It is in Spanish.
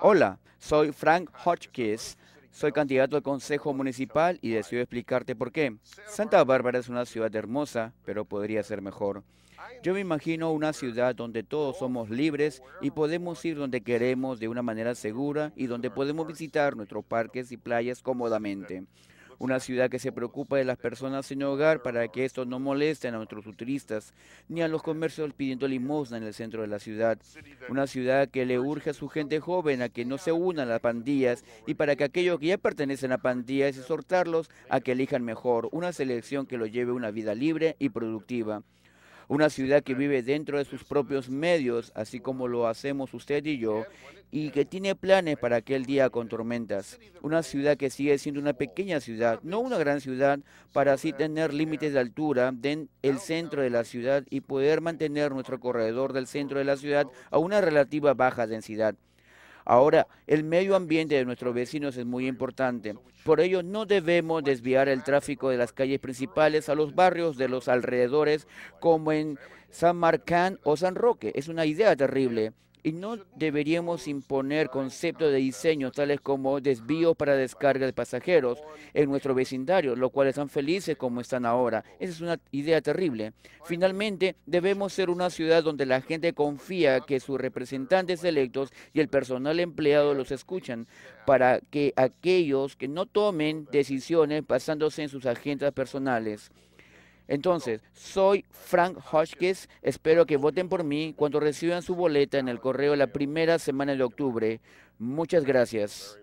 Hola, soy Frank Hotchkiss. Soy candidato al Consejo Municipal y deseo explicarte por qué. Santa Bárbara es una ciudad hermosa, pero podría ser mejor. Yo me imagino una ciudad donde todos somos libres y podemos ir donde queremos de una manera segura y donde podemos visitar nuestros parques y playas cómodamente. Una ciudad que se preocupa de las personas sin hogar para que esto no molesten a nuestros turistas ni a los comercios pidiendo limosna en el centro de la ciudad. Una ciudad que le urge a su gente joven a que no se unan a las pandillas y para que aquellos que ya pertenecen a pandillas exhortarlos a que elijan mejor una selección que los lleve una vida libre y productiva una ciudad que vive dentro de sus propios medios, así como lo hacemos usted y yo, y que tiene planes para aquel día con tormentas. Una ciudad que sigue siendo una pequeña ciudad, no una gran ciudad, para así tener límites de altura en el centro de la ciudad y poder mantener nuestro corredor del centro de la ciudad a una relativa baja densidad. Ahora, el medio ambiente de nuestros vecinos es muy importante. Por ello, no debemos desviar el tráfico de las calles principales a los barrios de los alrededores, como en San Marcán o San Roque. Es una idea terrible. Y no deberíamos imponer conceptos de diseño tales como desvío para descarga de pasajeros en nuestro vecindario, lo cual están felices como están ahora. Esa es una idea terrible. Finalmente, debemos ser una ciudad donde la gente confía que sus representantes electos y el personal empleado los escuchan para que aquellos que no tomen decisiones basándose en sus agendas personales. Entonces, soy Frank Hoskins. Espero que voten por mí cuando reciban su boleta en el correo la primera semana de octubre. Muchas gracias.